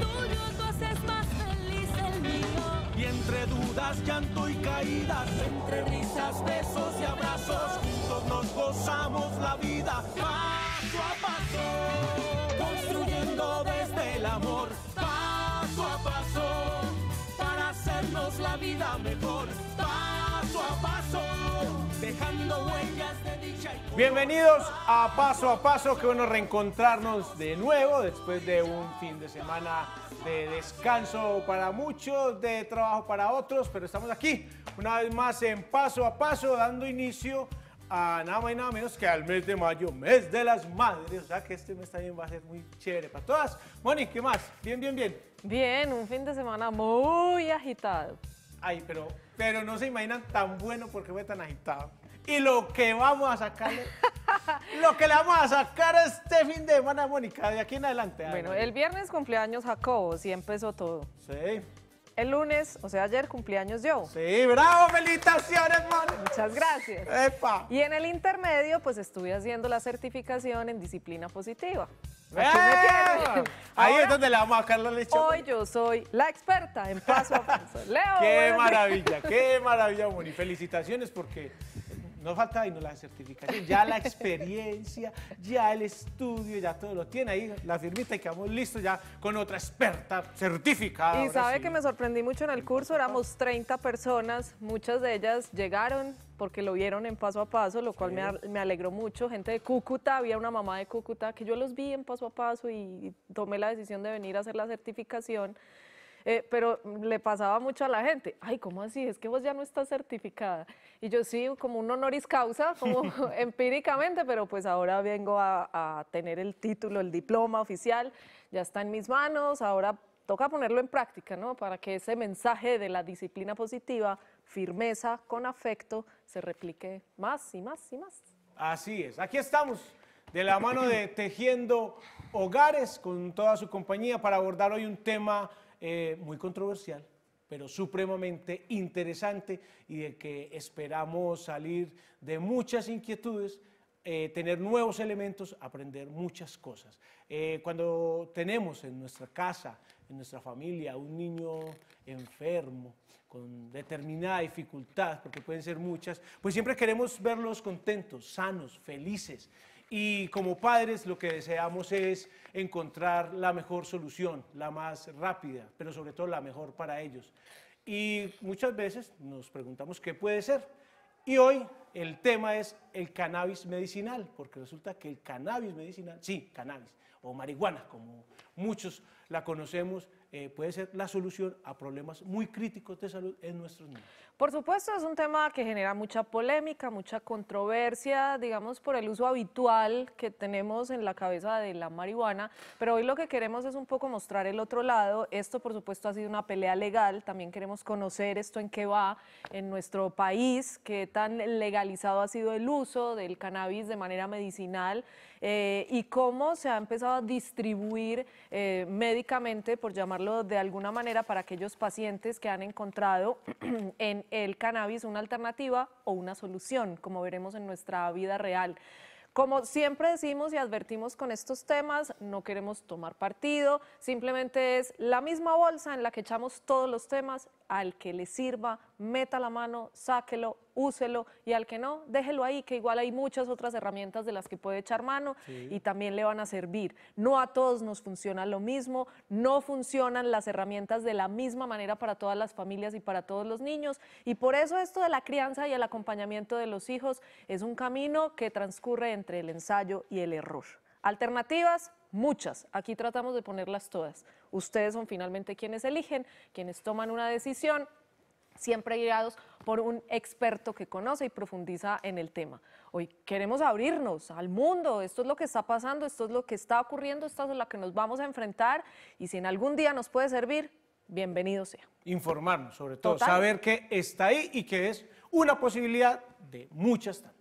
tuyo tú haces más feliz el mío. Y entre dudas, llanto y caídas, entre brisas, besos y abrazos, juntos nos gozamos la vida paso a paso, construyendo desde el amor paso a paso para hacernos la vida mejor. Bienvenidos a Paso a Paso, qué bueno reencontrarnos de nuevo después de un fin de semana de descanso para muchos, de trabajo para otros, pero estamos aquí una vez más en Paso a Paso dando inicio a nada más y nada menos que al mes de mayo, mes de las madres. O sea que este mes también va a ser muy chévere para todas. Moni, ¿qué más? Bien, bien, bien. Bien, un fin de semana muy agitado. Ay, pero, pero no se imaginan tan bueno porque fue tan agitado y lo que vamos a sacarle. lo que le vamos a sacar este fin de semana, Mónica, de aquí en adelante. Bueno, el viernes cumpleaños Jacobo, sí empezó todo. Sí. El lunes, o sea, ayer cumpleaños yo. Sí, bravo, felicitaciones, Mónica. Muchas gracias. Epa. Y en el intermedio, pues estuve haciendo la certificación en disciplina positiva. ¡Eh! Ahí es donde le vamos a sacar la leche. Hoy yo soy la experta en paso a paso. Leo. Qué maravilla, qué maravilla, Moni. Felicitaciones porque no falta y no la certificación, ya la experiencia, ya el estudio, ya todo lo tiene ahí, la firmita y quedamos listos ya con otra experta certificada. Y sabe que me sorprendí mucho en el curso, éramos 30 personas, muchas de ellas llegaron porque lo vieron en paso a paso, lo cual me, alegró mucho. Gente de Cúcuta, había una mamá de Cúcuta que yo los vi en paso a paso y tomé la decisión de venir a hacer la certificación. Eh, pero le pasaba mucho a la gente, ay, ¿cómo así? Es que vos ya no estás certificada. Y yo sí, como un honoris causa, como empíricamente, pero pues ahora vengo a, a tener el título, el diploma oficial, ya está en mis manos, ahora toca ponerlo en práctica, ¿no? Para que ese mensaje de la disciplina positiva, firmeza, con afecto, se replique más y más y más. Así es, aquí estamos de la mano de Tejiendo Hogares con toda su compañía para abordar hoy un tema eh, muy controversial, pero supremamente interesante y de que esperamos salir de muchas inquietudes, eh, tener nuevos elementos, aprender muchas cosas. Eh, cuando tenemos en nuestra casa, en nuestra familia, un niño enfermo, con determinada dificultad, porque pueden ser muchas, pues siempre queremos verlos contentos, sanos, felices, y como padres lo que deseamos es encontrar la mejor solución, la más rápida, pero sobre todo la mejor para ellos. Y muchas veces nos preguntamos qué puede ser. Y hoy el tema es el cannabis medicinal, porque resulta que el cannabis medicinal, sí, cannabis o marihuana, como muchos la conocemos, eh, puede ser la solución a problemas muy críticos de salud en nuestros niños. Por supuesto, es un tema que genera mucha polémica, mucha controversia, digamos, por el uso habitual que tenemos en la cabeza de la marihuana, pero hoy lo que queremos es un poco mostrar el otro lado. Esto, por supuesto, ha sido una pelea legal, también queremos conocer esto en qué va en nuestro país, qué tan legalizado ha sido el uso del cannabis de manera medicinal eh, y cómo se ha empezado a distribuir eh, médicamente, por llamar de alguna manera, para aquellos pacientes que han encontrado en el cannabis una alternativa o una solución, como veremos en nuestra vida real. Como siempre decimos y advertimos con estos temas, no queremos tomar partido, simplemente es la misma bolsa en la que echamos todos los temas al que le sirva meta la mano, sáquelo, úselo y al que no, déjelo ahí, que igual hay muchas otras herramientas de las que puede echar mano y también le van a servir. No a todos nos funciona lo mismo, no funcionan las herramientas de la misma manera para todas las familias y para todos los niños y por eso esto de la crianza y el acompañamiento de los hijos es un camino que transcurre entre el ensayo y el error. Alternativas, muchas. Aquí tratamos de ponerlas todas. Ustedes son finalmente quienes eligen, quienes toman una decisión siempre guiados por un experto que conoce y profundiza en el tema. Hoy queremos abrirnos al mundo, esto es lo que está pasando, esto es lo que está ocurriendo, esto es lo que nos vamos a enfrentar y si en algún día nos puede servir, bienvenido sea. Informarnos, sobre todo, saber que está ahí y que es una posibilidad de muchas tantas.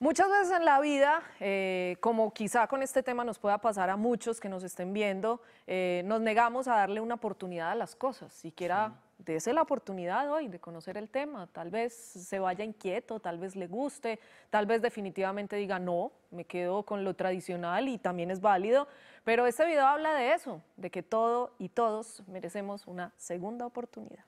Muchas veces en la vida, eh, como quizá con este tema nos pueda pasar a muchos que nos estén viendo, eh, nos negamos a darle una oportunidad a las cosas, siquiera de la oportunidad hoy de conocer el tema, tal vez se vaya inquieto, tal vez le guste, tal vez definitivamente diga no, me quedo con lo tradicional y también es válido, pero este video habla de eso, de que todo y todos merecemos una segunda oportunidad.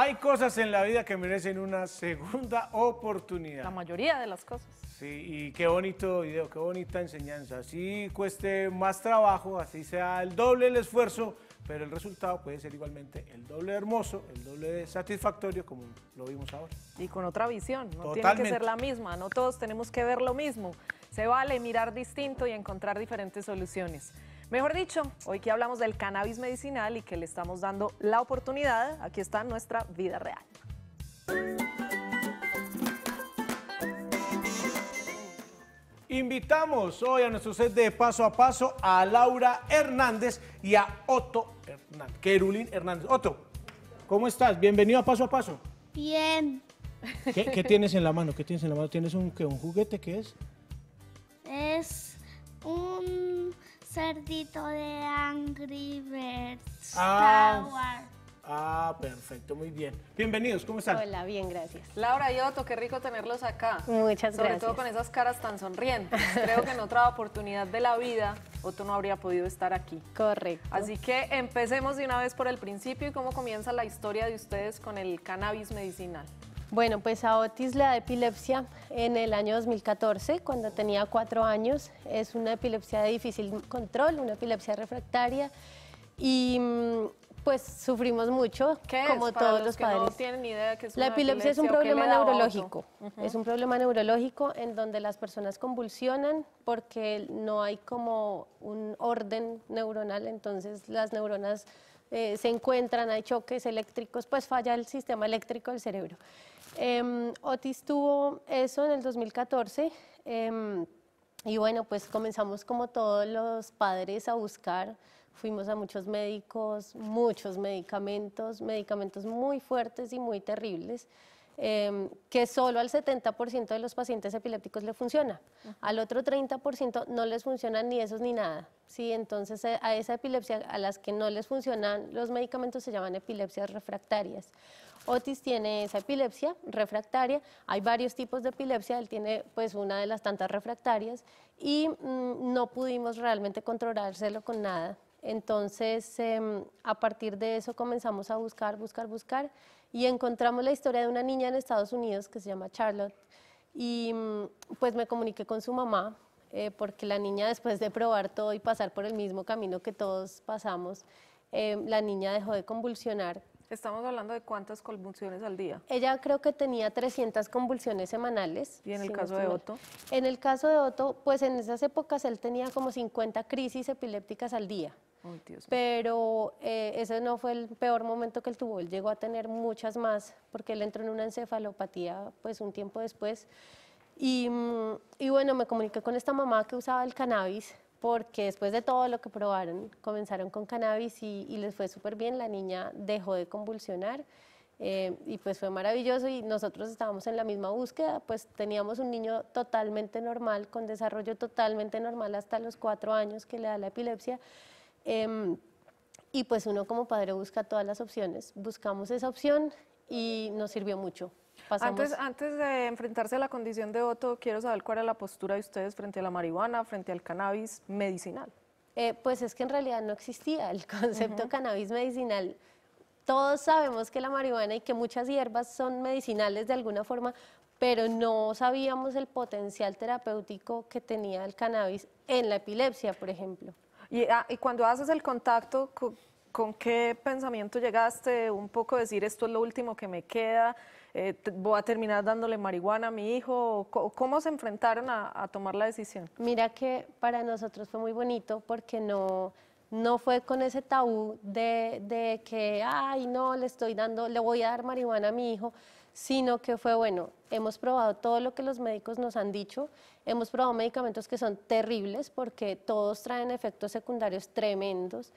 Hay cosas en la vida que merecen una segunda oportunidad. La mayoría de las cosas. Sí, y qué bonito video, qué bonita enseñanza. Así cueste más trabajo, así sea el doble el esfuerzo, pero el resultado puede ser igualmente el doble hermoso, el doble satisfactorio, como lo vimos ahora. Y con otra visión, no tiene que ser la misma, no todos tenemos que ver lo mismo. Se vale mirar distinto y encontrar diferentes soluciones. Mejor dicho, hoy que hablamos del cannabis medicinal y que le estamos dando la oportunidad, aquí está nuestra vida real. Invitamos hoy a nuestro set de Paso a Paso a Laura Hernández y a Otto Hernández, Kerulín Hernández. Otto, ¿cómo estás? Bienvenido a Paso a Paso. Bien. ¿Qué, tienes en la mano? ¿Qué tienes en la mano? ¿Tienes un, un juguete? ¿Qué es? Es un cerdito de Angry Birds. Ah, ah, perfecto, muy bien. Bienvenidos, ¿cómo están? Hola, bien, gracias. Laura y Otto, qué rico tenerlos acá. Muchas gracias. Sobre todo con esas caras tan sonrientes. Creo que en otra oportunidad de la vida, Otto no habría podido estar aquí. Correcto. Así que empecemos de una vez por el principio y cómo comienza la historia de ustedes con el cannabis medicinal. Bueno, pues a Otis la epilepsia en el año 2014, cuando tenía cuatro años. Es una epilepsia de difícil control, una epilepsia refractaria. Y mm, pues sufrimos mucho, como todos los, padres. tienen idea la epilepsia, es un problema neurológico. Es un problema neurológico en donde las personas convulsionan porque no hay como un orden neuronal, entonces las neuronas eh, se encuentran, hay choques eléctricos, pues falla el sistema eléctrico del cerebro. Em, Otis tuvo eso en el 2014 em, y bueno, pues comenzamos como todos los padres a buscar, fuimos a muchos médicos, muchos medicamentos, medicamentos muy fuertes y muy terribles. Em, que solo al 70% de los pacientes epilépticos le funciona. Al otro 30% no les funcionan ni esos ni nada. ¿sí? Entonces, eh, a esa epilepsia, a las que no les funcionan los medicamentos, se llaman epilepsias refractarias. Otis tiene esa epilepsia refractaria, hay varios tipos de epilepsia, él tiene pues una de las tantas refractarias y mm, no pudimos realmente controlárselo con nada. Entonces, em, a partir de eso comenzamos a buscar, buscar, buscar y encontramos la historia de una niña en Estados Unidos que se llama Charlotte y mm, pues me comuniqué con su mamá eh, porque la niña después de probar todo y pasar por el mismo camino que todos pasamos, eh, la niña dejó de convulsionar. Estamos hablando de cuántas convulsiones al día. Ella creo que tenía 300 convulsiones semanales. ¿Y en el caso de Otto? En el caso de Otto, pues en esas épocas él tenía como 50 crisis epilépticas al día. Pero eh, ese no fue el peor momento que él tuvo. Él llegó a tener muchas más porque él entró en una encefalopatía pues un tiempo después. Y, mm, bueno, me comuniqué con esta mamá que usaba el cannabis porque después de todo lo que probaron, comenzaron con cannabis y, les fue súper bien. La niña dejó de convulsionar. Eh, y pues fue maravilloso y nosotros estábamos en la misma búsqueda, pues teníamos un niño totalmente normal, con desarrollo totalmente normal hasta los cuatro años que le da la epilepsia Em, y pues uno como padre busca todas las opciones. Buscamos esa opción y nos sirvió mucho. Antes, de enfrentarse a la condición de Otto, quiero saber cuál era la postura de ustedes frente a la marihuana, frente al cannabis medicinal. Eh, pues es que en realidad no existía el concepto cannabis medicinal. Todos sabemos que la marihuana y que muchas hierbas son medicinales de alguna forma, pero no sabíamos el potencial terapéutico que tenía el cannabis en la epilepsia, por ejemplo. Ah, y, cuando haces el contacto, ¿con qué pensamiento llegaste? Un poco decir, esto es lo último que me queda, eh, voy a terminar dándole marihuana a mi hijo. ¿Cómo se enfrentaron a, a, tomar la decisión? Mira que para nosotros fue muy bonito porque no, no fue con ese tabú de, de que, ay, no, le estoy dando, le voy a dar marihuana a mi hijo, sino que fue, bueno, hemos probado todo lo que los médicos nos han dicho, hemos probado medicamentos que son terribles porque todos traen efectos secundarios tremendos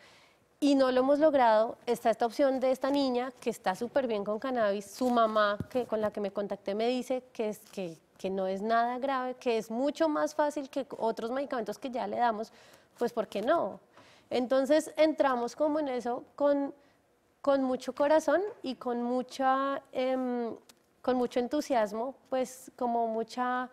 y no lo hemos logrado. Está esta opción de esta niña que está súper bien con cannabis, su mamá que, con la que me contacté me dice que, es, que, no es nada grave, que es mucho más fácil que otros medicamentos que ya le damos, pues ¿por qué no? Entonces entramos como en eso con con mucho corazón y con mucha em, con mucho entusiasmo, pues como mucha,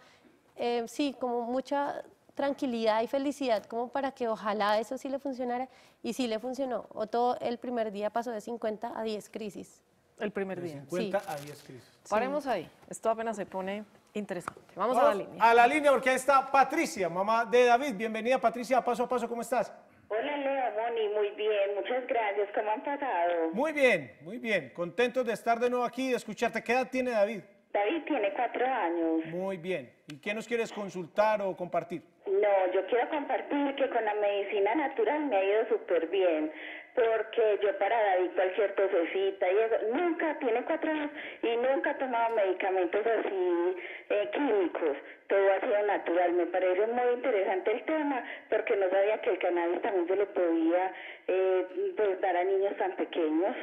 eh, sí, como mucha tranquilidad y felicidad como para que ojalá eso sí le funcionara y sí le funcionó. O todo el primer día pasó de 50 a 10 crisis. El primer de día. 50 a 10 crisis. Paremos ahí. Esto apenas se pone interesante. Vamos, a la línea. A la línea porque ahí está Patricia, mamá de David. Bienvenida Patricia, paso a paso, ¿cómo estás? Hola, Moni? Muy bien, muchas gracias. ¿Cómo han pasado? Muy bien, muy bien. Contentos de estar de nuevo aquí y de escucharte. ¿Qué edad tiene David? David tiene cuatro años. Muy bien. ¿Y qué nos quieres consultar o compartir? No, yo quiero compartir que con la medicina natural me ha ido súper bien porque yo para David cualquier tosecita y eso, nunca, tiene cuatro años y nunca ha tomado medicamentos así eh, químicos, todo ha sido natural, me parece muy interesante el tema porque no sabía que el cannabis también se lo podía eh, pues, dar a niños tan pequeños.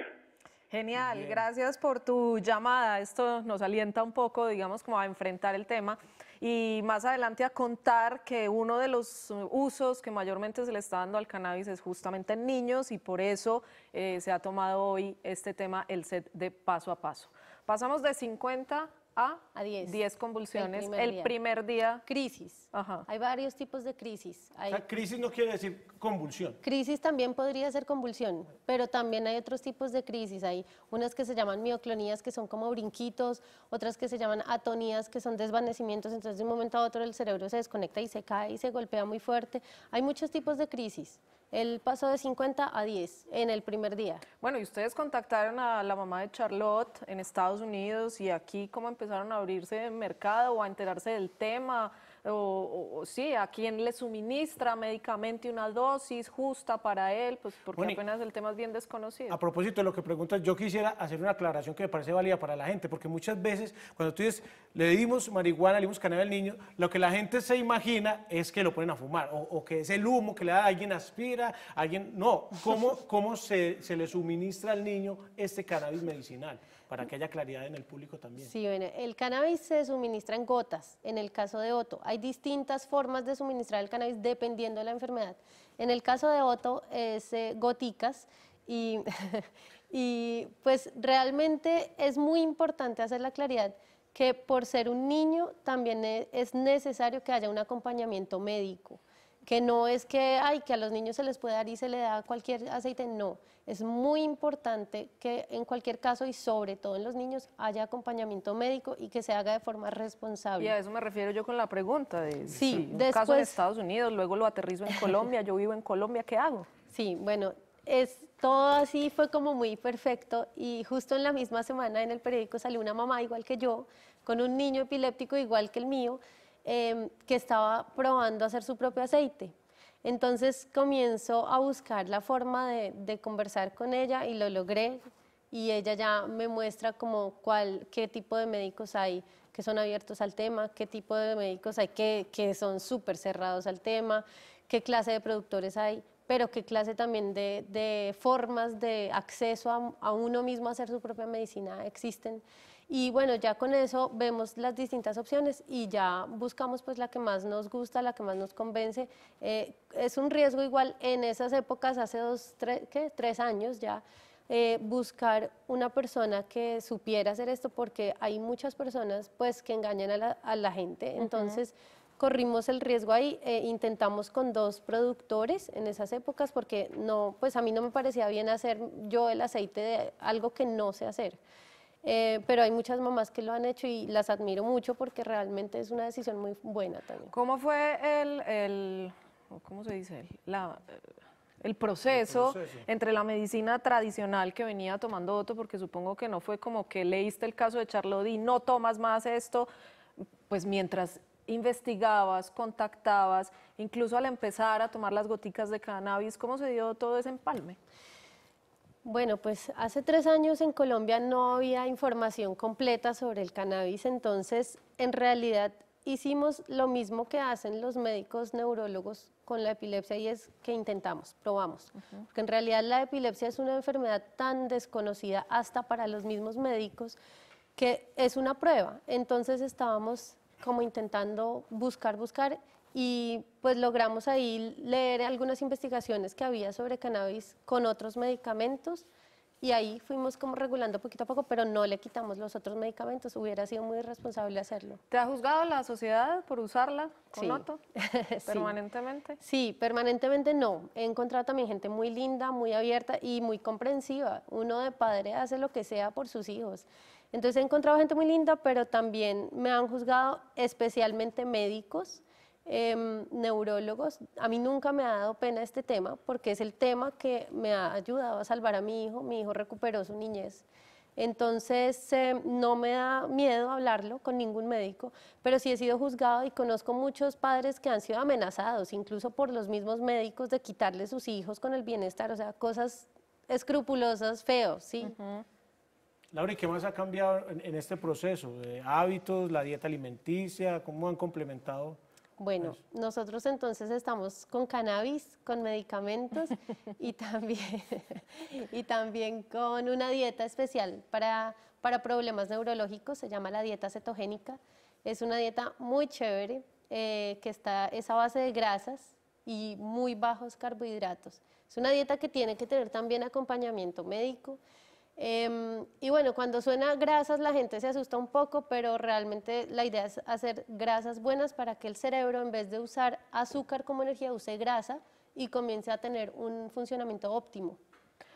Genial, gracias por tu llamada. Esto nos alienta un poco, digamos, como a enfrentar el tema y más adelante a contar que uno de los usos que mayormente se le está dando al cannabis es justamente en niños y por eso eh, se ha tomado hoy este tema, el set de paso a paso. Pasamos de 50 a, 10. 10 convulsiones el primer, día. Crisis. Hay varios tipos de crisis. crisis no quiere decir convulsión. Crisis también podría ser convulsión, pero también hay otros tipos de crisis. Hay unas que se llaman mioclonías, que son como brinquitos, otras que se llaman atonías, que son desvanecimientos. Entonces, de un momento a otro, el cerebro se desconecta y se cae y se golpea muy fuerte. Hay muchos tipos de crisis. El paso de 50 a 10 en el primer día. Bueno, y ustedes contactaron a la mamá de Charlotte en Estados Unidos y aquí cómo empezaron a abrirse el mercado o a enterarse del tema o, sí, a quien le suministra médicamente una dosis justa para él, pues porque apenas el tema es bien desconocido. A propósito de lo que preguntas, yo quisiera hacer una aclaración que me parece válida para la gente, porque muchas veces cuando tú dices, le dimos marihuana, le dimos cannabis al niño, lo que la gente se imagina es que lo ponen a fumar, o, que es el humo que le da, alguien aspira, alguien... No, ¿cómo, se, se le suministra al niño este cannabis medicinal? para que haya claridad en el público también. Sí, el cannabis se suministra en gotas, en el caso de Otto. Hay distintas formas de suministrar el cannabis dependiendo de la enfermedad. En el caso de Otto es eh, goticas y, pues realmente es muy importante hacer la claridad que por ser un niño también e, es necesario que haya un acompañamiento médico, que no es que, ay, que a los niños se les puede dar y se le da cualquier aceite, no, es muy importante que en cualquier caso y sobre todo en los niños haya acompañamiento médico y que se haga de forma responsable. Y a eso me refiero yo con la pregunta de sí, un caso de Estados Unidos, luego lo aterrizo en Colombia, yo vivo en Colombia, ¿qué hago? Sí, bueno, todo así fue como muy perfecto y justo en la misma semana en el periódico salió una mamá igual que yo con un niño epiléptico igual que el mío em, que estaba probando hacer su propio aceite. Entonces comienzo a buscar la forma de, conversar con ella y lo logré y ella ya me muestra como cuál, qué tipo de médicos hay que son abiertos al tema, qué tipo de médicos hay que, son súper cerrados al tema, qué clase de productores hay, pero qué clase también de, formas de acceso a, uno mismo a hacer su propia medicina existen. Y bueno, ya con eso vemos las distintas opciones y ya buscamos pues la que más nos gusta, la que más nos convence. Eh, es un riesgo igual en esas épocas, hace dos, tres, años ya, eh, buscar una persona que supiera hacer esto porque hay muchas personas pues que engañan a la, gente. Entonces... corrimos el riesgo ahí, eh, intentamos con dos productores en esas épocas porque no, pues a mí no me parecía bien hacer yo el aceite de algo que no sé hacer. Eh, pero hay muchas mamás que lo han hecho y las admiro mucho porque realmente es una decisión muy buena también. ¿Cómo fue el, el cómo se dice? el proceso, entre la medicina tradicional que venía tomando Otto, porque supongo que no fue como que leíste el caso de Charlotte y no tomas más esto, pues mientras investigabas, contactabas, incluso al empezar a tomar las goticas de cannabis, ¿cómo se dio todo ese empalme? Bueno, pues hace tres años en Colombia no había información completa sobre el cannabis, entonces en realidad hicimos lo mismo que hacen los médicos neurólogos con la epilepsia y es que intentamos, probamos. Porque en realidad la epilepsia es una enfermedad tan desconocida hasta para los mismos médicos que es una prueba. Entonces estábamos como intentando buscar, buscar y pues logramos ahí leer algunas investigaciones que había sobre cannabis con otros medicamentos y ahí fuimos como regulando poquito a poco, pero no le quitamos los otros medicamentos, hubiera sido muy irresponsable hacerlo. ¿Te ha juzgado la sociedad por usarla con sí. ¿Permanentemente? Sí, permanentemente no. He encontrado también gente muy linda, muy abierta y muy comprensiva. Uno de padre hace lo que sea por sus hijos. Entonces he encontrado gente muy linda, pero también me han juzgado especialmente médicos Em, neurólogos. A mí nunca me ha dado pena este tema porque es el tema que me ha ayudado a salvar a mi hijo. Mi hijo recuperó su niñez. Entonces, em, no me da miedo hablarlo con ningún médico, pero sí he sido juzgado y conozco muchos padres que han sido amenazados, incluso por los mismos médicos, de quitarle sus hijos con el bienestar, o sea, cosas escrupulosas, feos, ¿sí? Laura, ¿y qué más ha cambiado en, este proceso? De hábitos, la dieta alimenticia, ¿cómo han complementado bueno, nosotros entonces estamos con cannabis, con medicamentos y, también, y también con una dieta especial para, problemas neurológicos, se llama la dieta cetogénica. Es una dieta muy chévere, eh, que está, esa base de grasas y muy bajos carbohidratos. Es una dieta que tiene que tener también acompañamiento médico, Em, y bueno, cuando suena grasas la gente se asusta un poco, pero realmente la idea es hacer grasas buenas para que el cerebro en vez de usar azúcar como energía use grasa y comience a tener un funcionamiento óptimo.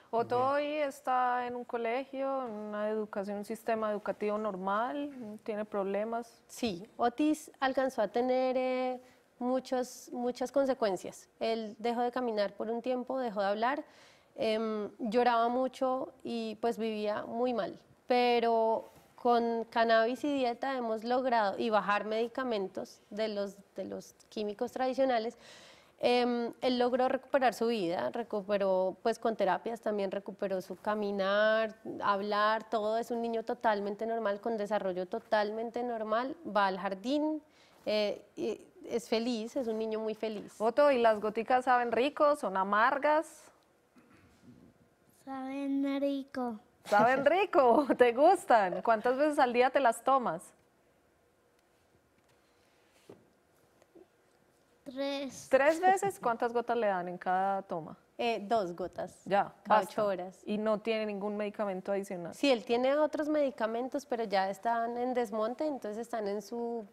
Otto está en un colegio, en una educación, un sistema educativo normal, tiene problemas. Sí, Otis alcanzó a tener eh, muchas consecuencias. Él dejó de caminar por un tiempo, dejó de hablar Em, lloraba mucho y pues vivía muy mal. Pero con cannabis y dieta hemos logrado, y bajar medicamentos de los, de los químicos tradicionales, em, él logró recuperar su vida, recuperó, pues con terapias también recuperó su caminar, hablar, todo. Es un niño totalmente normal, con desarrollo totalmente normal, va al jardín. Eh, es feliz, es un niño muy feliz. Otto, ¿y las goticas saben ricos, ¿Son amargas? Saben rico. Saben rico, te gustan. ¿Cuántas veces al día te las tomas? Tres. veces? ¿Cuántas gotas le dan en cada toma? Eh, dos gotas. Ya. ocho horas. Y no tiene ningún medicamento adicional. Sí, él tiene otros medicamentos, pero ya están en desmonte, entonces están en su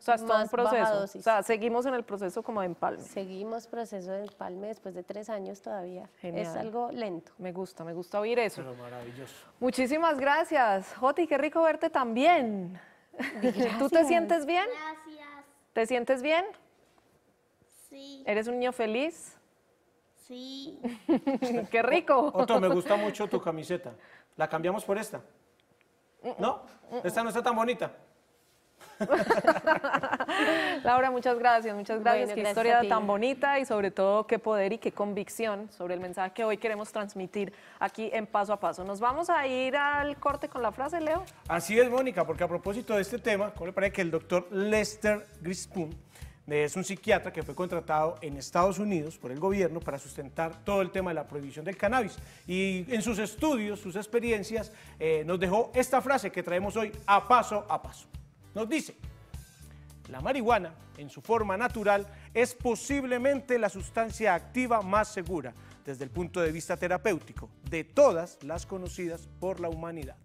proceso. O sea, seguimos en el proceso como de empalme. Seguimos proceso de empalme después de tres años todavía. Genial. Es algo lento. Me gusta, me gusta oír eso. Pero maravilloso. Muchísimas gracias. Joti, qué rico verte también. ¿Tú te sientes bien? Gracias. ¿Te sientes bien? ¿Eres un niño feliz? Sí. ¡Qué rico! Otto, me gusta mucho tu camiseta. ¿La cambiamos por esta? ¿No? Esta no está tan bonita. Laura, muchas gracias, muchas gracias. qué historia tan bonita y sobre todo qué poder y qué convicción sobre el mensaje que hoy queremos transmitir aquí en Paso a Paso. Nos vamos a ir al corte con la frase, Leo. Así es, Mónica, porque a propósito de este tema, ¿cómo le parece que el doctor Lester Grispoon es un psiquiatra que fue contratado en Estados Unidos por el gobierno para sustentar todo el tema de la prohibición del cannabis. Y en sus estudios, sus experiencias, eh, nos dejó esta frase que traemos hoy a paso a paso. Nos dice, la marihuana, en su forma natural, es posiblemente la sustancia activa más segura desde el punto de vista terapéutico de todas las conocidas por la humanidad.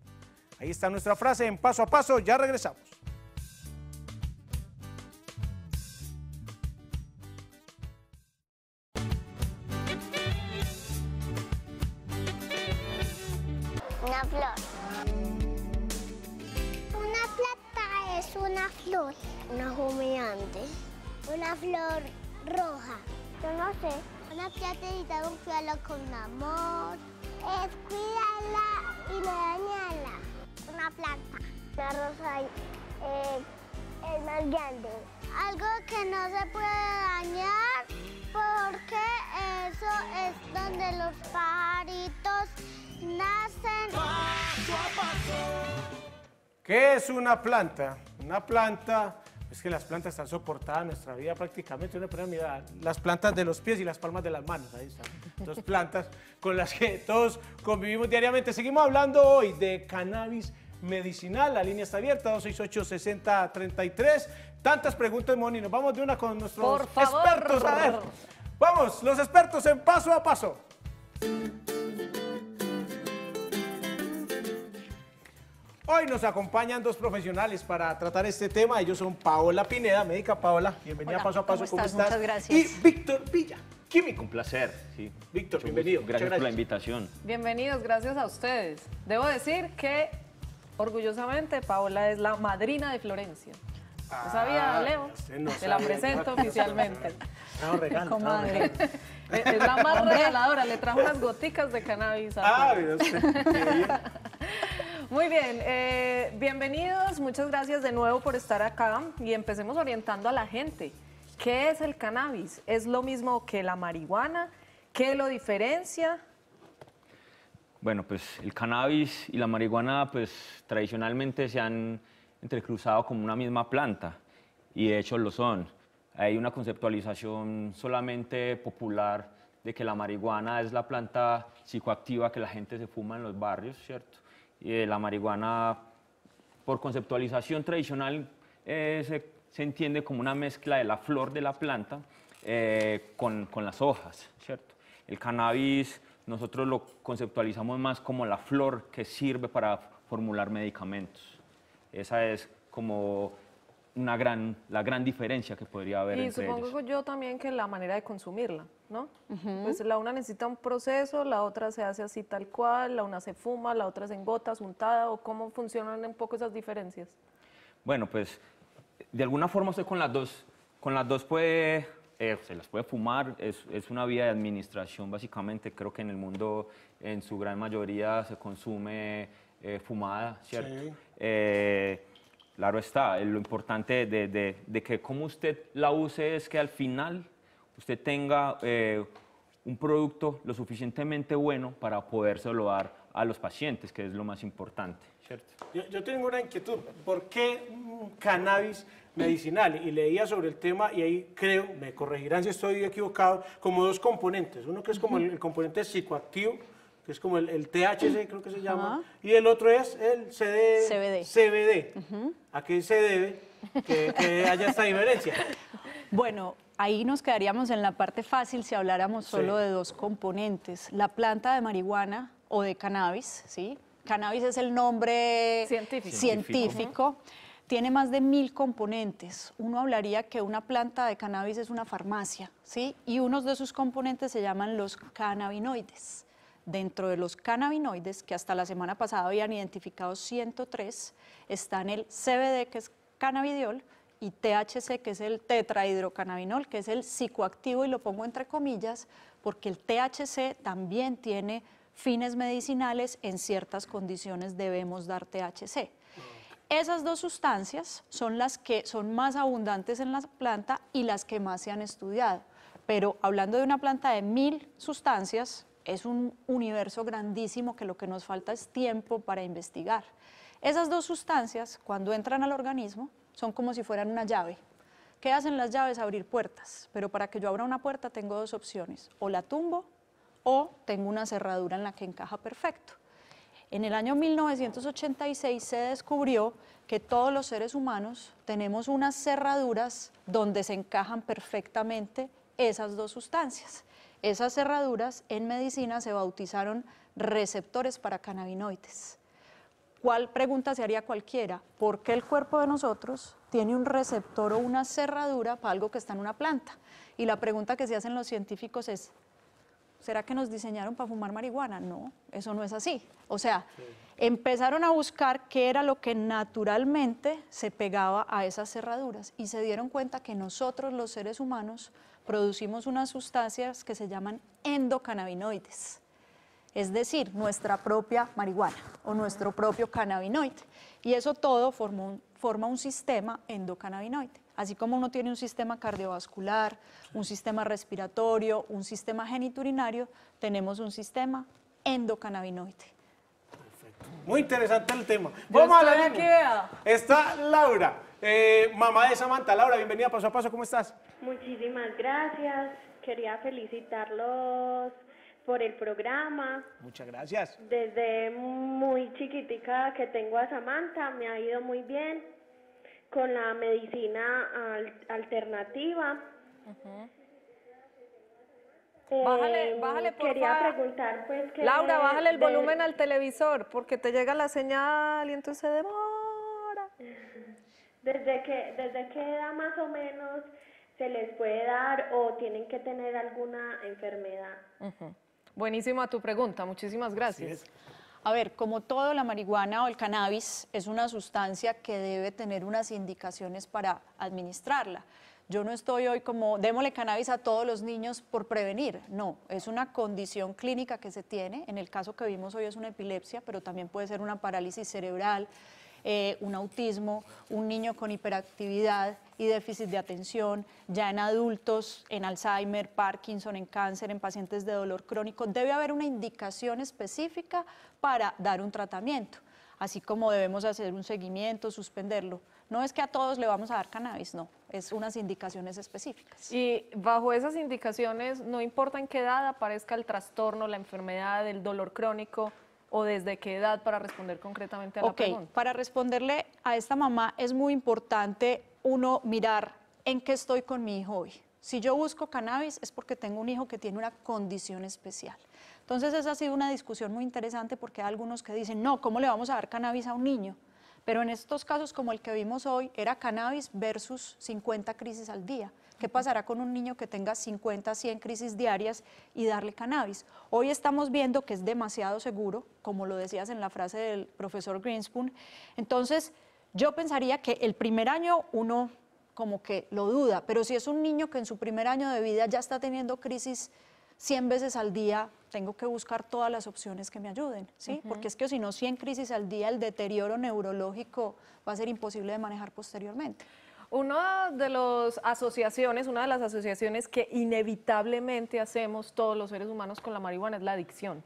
Ahí está nuestra frase en paso a paso, ya regresamos. Yo no sé. Una de un fialo con amor. Es cuidarla y no dañarla. Una planta. Una rosa es eh, más grande. Algo que no se puede dañar porque eso es donde los paritos nacen. ¿Qué es una planta? Una planta es que las plantas están soportadas en nuestra vida prácticamente. Una primera mirada, las plantas de los pies y las palmas de las manos, ahí están. Dos plantas con las que todos convivimos diariamente. Seguimos hablando hoy de cannabis medicinal. La línea está abierta, 268-6033. Tantas preguntas, Moni. Nos vamos de una con nuestros expertos. A ver, vamos, los expertos en paso a paso. Hoy nos acompañan dos profesionales para tratar este tema. Ellos son Paola Pineda, médica Paola. Bienvenida paso a paso. ¿Cómo estás? Muchas gracias. Y Víctor Villa, químico. Un placer. Víctor, bienvenido. Gracias, por la invitación. Bienvenidos, gracias a ustedes. Debo decir que, orgullosamente, Paola es la madrina de Florencia. Ah, sabía, Leo. Te la presento oficialmente. No, regalo. Eh, es la más regaladora, le trajo unas goticas de cannabis. A ah, Dios Muy bien, eh, bienvenidos, muchas gracias de nuevo por estar acá y empecemos orientando a la gente. ¿Qué es el cannabis? ¿Es lo mismo que la marihuana? ¿Qué lo diferencia? Bueno, pues el cannabis y la marihuana pues tradicionalmente se han entrecruzado como una misma planta y de hecho lo son. Hay una conceptualización solamente popular de que la marihuana es la planta psicoactiva que la gente se fuma en los barrios, ¿cierto? la marihuana, por conceptualización tradicional, eh, se, entiende como una mezcla de la flor de la planta eh, con, las hojas, ¿cierto? El cannabis nosotros lo conceptualizamos más como la flor que sirve para formular medicamentos. Esa es como una gran, la gran diferencia que podría haber. Y supongo yo también que la manera de consumirla. ¿no? Pues la una necesita un proceso, la otra se hace así tal cual, la una se fuma, la otra se engota, untada, o cómo funcionan un poco esas diferencias. Bueno, pues de alguna forma usted con las dos, con las dos puede, eh, se las puede fumar, es, una vía de administración básicamente, creo que en el mundo en su gran mayoría se consume eh, fumada, ¿cierto? Eh, claro está, lo importante de, que como usted la use es que al final usted tenga eh, un producto lo suficientemente bueno para podérselo dar a los pacientes, que es lo más importante. Cierto. Yo, tengo una inquietud, ¿por qué cannabis medicinal? Y leía sobre el tema y ahí creo, me corregirán si estoy equivocado, como dos componentes. Uno que es como el, componente psicoactivo, que es como el, THC, creo que se llama, y el otro es el CBD. ¿A qué se debe que haya esta diferencia? Bueno, Ahí nos quedaríamos en la parte fácil si habláramos solo de dos componentes, la planta de marihuana o de cannabis, ¿sí? Cannabis es el nombre científico. Tiene más de mil componentes. Uno hablaría que una planta de cannabis es una farmacia, ¿sí? Y unos de sus componentes se llaman los cannabinoides. Dentro de los cannabinoides, que hasta la semana pasada habían identificado 103, están el CBD, que es cannabidiol, y THC, que es el tetrahidrocannabinol, que es el psicoactivo, y lo pongo entre comillas, porque el THC también tiene fines medicinales, en ciertas condiciones debemos dar THC. Esas dos sustancias son las que son más abundantes en la planta y las que más se han estudiado. Pero hablando de una planta de mil sustancias, es un universo grandísimo que lo que nos falta es tiempo para investigar. Esas dos sustancias, cuando entran al organismo, son como si fueran una llave. ¿Qué hacen las llaves? Abrir puertas, pero para que yo abra una puerta tengo dos opciones, o la tumbo o tengo una cerradura en la que encaja perfecto. En el año 1986 se descubrió que todos los seres humanos tenemos unas cerraduras donde se encajan perfectamente esas dos sustancias. Esas cerraduras en medicina se bautizaron receptores para cannabinoides. ¿Cuál pregunta se haría cualquiera? ¿Por qué el cuerpo de nosotros tiene un receptor o una cerradura para algo que está en una planta? Y la pregunta que se hacen los científicos es, ¿será que nos diseñaron para fumar marihuana? No, eso no es así. O sea, empezaron a buscar qué era lo que naturalmente se pegaba a esas cerraduras y se dieron cuenta que nosotros los seres humanos producimos unas sustancias que se llaman endocannabinoides es decir, nuestra propia marihuana o nuestro propio cannabinoide. Y eso todo forma un, sistema endocannabinoide. Así como uno tiene un sistema cardiovascular, un sistema respiratorio, un sistema geniturinario, tenemos un sistema endocannabinoide. Perfecto. Muy interesante el tema. Vamos a la Está Laura, eh, mamá de Samantha. Laura, bienvenida paso a paso. ¿Cómo estás? Muchísimas gracias. Quería felicitarlos por el programa. Muchas gracias. Desde muy chiquitica que tengo a Samantha, me ha ido muy bien con la medicina alternativa. Eh, bájale, bájale, por Quería preguntar, pues, Laura, bájale el volumen al televisor, porque te llega la señal y entonces se demora. ¿Desde qué, desde edad más o menos se les puede dar o tienen que tener alguna enfermedad? Buenísima tu pregunta, muchísimas gracias. A ver, como todo, la marihuana o el cannabis es una sustancia que debe tener unas indicaciones para administrarla. Yo no estoy hoy como démosle cannabis a todos los niños por prevenir, no, es una condición clínica que se tiene, en el caso que vimos hoy es una epilepsia, pero también puede ser una parálisis cerebral, eh, un autismo, un niño con hiperactividad y déficit de atención, ya en adultos, en Alzheimer, Parkinson, en cáncer, en pacientes de dolor crónico, debe haber una indicación específica para dar un tratamiento, así como debemos hacer un seguimiento, suspenderlo. No es que a todos le vamos a dar cannabis, no, es unas indicaciones específicas. Y bajo esas indicaciones, no importa en qué edad aparezca el trastorno, la enfermedad, el dolor crónico, o desde qué edad para responder concretamente a la pregunta? Para responderle a esta mamá es muy importante uno mirar en qué estoy con mi hijo hoy. Si yo busco cannabis es porque tengo un hijo que tiene una condición especial. Entonces esa ha sido una discusión muy interesante porque hay algunos que dicen, no, ¿cómo le vamos a dar cannabis a un niño? Pero en estos casos como el que vimos hoy, era cannabis versus 50 crisis al día. ¿Qué pasará con un niño que tenga 50, 100 crisis diarias y darle cannabis? Hoy estamos viendo que es demasiado seguro, como lo decías en la frase del profesor Greenspoon. Entonces, yo pensaría que el primer año uno como que lo duda, pero si es un niño que en su primer año de vida ya está teniendo crisis 100 veces al día, tengo que buscar todas las opciones que me ayuden, ¿sí? Porque es que si no 100 crisis al día, el deterioro neurológico va a ser imposible de manejar posteriormente. Una de las asociaciones, una de las asociaciones que inevitablemente hacemos todos los seres humanos con la marihuana es la adicción.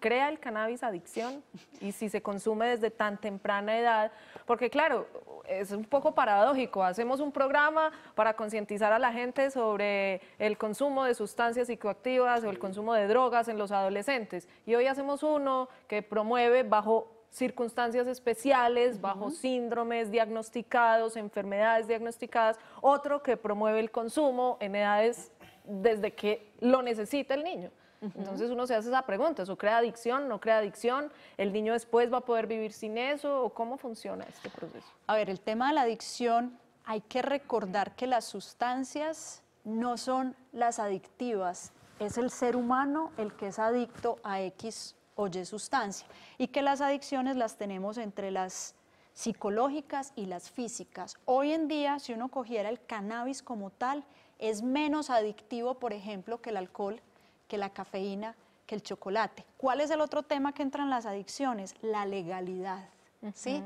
Crea el cannabis adicción y si se consume desde tan temprana edad, porque claro, es un poco paradójico, hacemos un programa para concientizar a la gente sobre el consumo de sustancias psicoactivas o el consumo de drogas en los adolescentes y hoy hacemos uno que promueve bajo circunstancias especiales, bajo síndromes diagnosticados, enfermedades diagnosticadas, otro que promueve el consumo en edades desde que lo necesita el niño. Entonces uno se hace esa pregunta, ¿eso crea adicción, no crea adicción? ¿El niño después va a poder vivir sin eso? ¿O cómo funciona este proceso? A ver, el tema de la adicción, hay que recordar que las sustancias no son las adictivas, es el ser humano el que es adicto a X oye sustancia, y que las adicciones las tenemos entre las psicológicas y las físicas. Hoy en día, si uno cogiera el cannabis como tal, es menos adictivo, por ejemplo, que el alcohol, que la cafeína, que el chocolate. ¿Cuál es el otro tema que entra en las adicciones? La legalidad, ¿sí?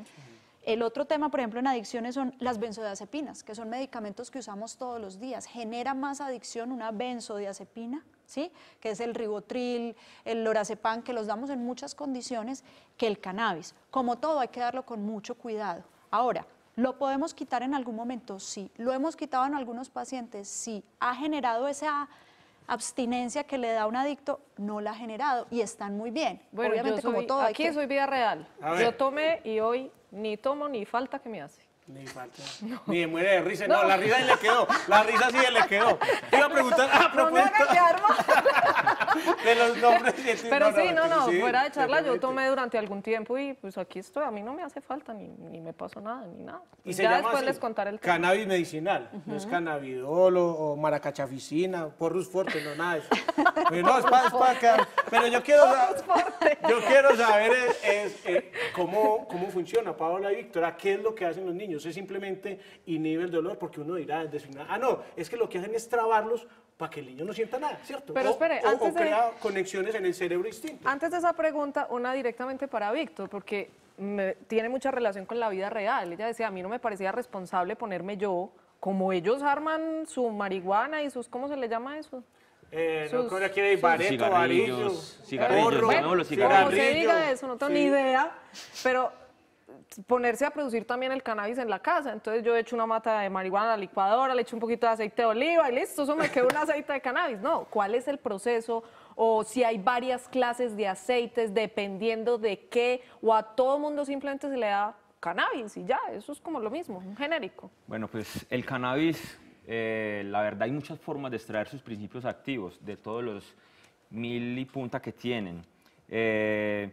El otro tema, por ejemplo, en adicciones son las benzodiazepinas, que son medicamentos que usamos todos los días. ¿Genera más adicción una benzodiazepina ¿sí? que es el ribotril, el lorazepam, que los damos en muchas condiciones, que el cannabis. Como todo, hay que darlo con mucho cuidado. Ahora, ¿Lo podemos quitar en algún momento? Sí. ¿Lo hemos quitado en algunos pacientes? Sí. ¿Ha generado esa abstinencia que le da un adicto? No la ha generado y están muy bien. Bueno, Obviamente, como todo. Aquí soy vida real. Yo tomé y hoy ni tomo ni falta que me hace. Ni falta. Ni muere de risa. No, la risa sí le quedó. La risa sí le quedó. iba a preguntar. Ah, no, de los nombres. Pero sí, no, no, fuera de charla yo tomé durante algún tiempo y pues aquí estoy, a mí no me hace falta, ni, ni me pasó nada, ni nada. Y pues ya después les contaré el tema. Cannabis medicinal, no es cannabidolo o, maracachaficina, porrus fuerte no, nada eso. Pero no, es para, Pero yo quiero, saber, yo quiero saber eh, cómo, cómo funciona, Paola y Víctor, qué es lo que hacen los niños, es simplemente inhibe el dolor, porque uno dirá, ah, ah, no, es que lo que hacen es trabarlos para que el niño no sienta nada, ¿cierto? Pero espere, antes de conexiones en el cerebro instinto. Antes de esa pregunta, una directamente para Víctor, porque tiene mucha relación con la vida real. Ella decía, a mí no me parecía responsable ponerme yo, como ellos arman su marihuana y sus, ¿cómo se le llama eso? Eh, no, cigarrillos, no tengo ni idea, pero ponerse a producir también el cannabis en la casa. Entonces yo he hecho una mata de marihuana a la licuadora, le HECHO un poquito de aceite de oliva y listo, eso me quedó un aceite de cannabis. No, ¿cuál es el proceso? O si hay varias clases de aceites dependiendo de qué, o a todo mundo simplemente se le da cannabis y ya, eso es como lo mismo, un genérico. Bueno, pues el cannabis, eh, la verdad hay muchas formas de extraer sus principios activos de todos los mil y punta que tienen. Eh,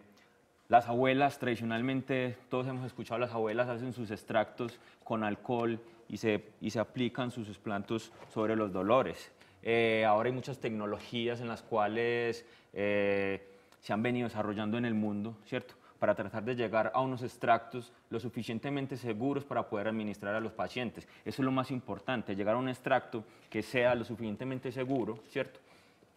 las abuelas, tradicionalmente, todos hemos escuchado, las abuelas hacen sus extractos con alcohol y se, y se aplican sus esplantos sobre los dolores. Eh, ahora hay muchas tecnologías en las cuales eh, se han venido desarrollando en el mundo, ¿cierto? Para tratar de llegar a unos extractos lo suficientemente seguros para poder administrar a los pacientes. Eso es lo más importante, llegar a un extracto que sea lo suficientemente seguro, ¿cierto?